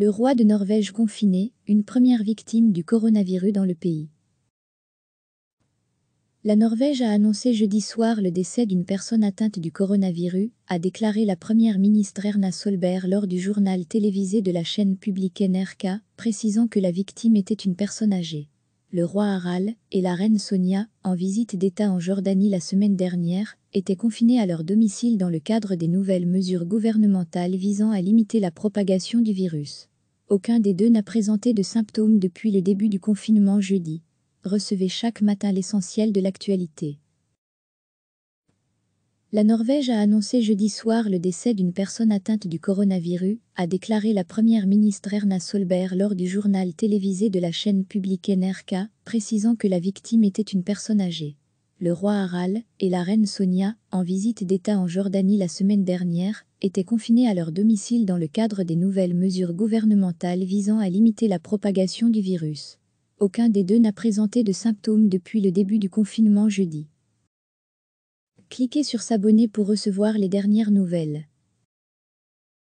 Le roi de Norvège confiné, une première victime du coronavirus dans le pays. La Norvège a annoncé jeudi soir le décès d'une personne atteinte du coronavirus, a déclaré la première ministre Erna Solberg lors du journal télévisé de la chaîne publique NRK, précisant que la victime était une personne âgée. Le roi Harald et la reine Sonia, en visite d'État en Jordanie la semaine dernière, étaient confinés à leur domicile dans le cadre des nouvelles mesures gouvernementales visant à limiter la propagation du virus. Aucun des deux n'a présenté de symptômes depuis le début du confinement jeudi. Recevez chaque matin l'essentiel de l'actualité. La Norvège a annoncé jeudi soir le décès d'une personne atteinte du coronavirus, a déclaré la première ministre Erna Solberg lors du journal télévisé de la chaîne publique NRK, précisant que la victime était une personne âgée le roi Haral et la reine Sonia, en visite d'État en Jordanie la semaine dernière, étaient confinés à leur domicile dans le cadre des nouvelles mesures gouvernementales visant à limiter la propagation du virus. Aucun des deux n'a présenté de symptômes depuis le début du confinement jeudi. Cliquez sur S'abonner pour recevoir les dernières nouvelles.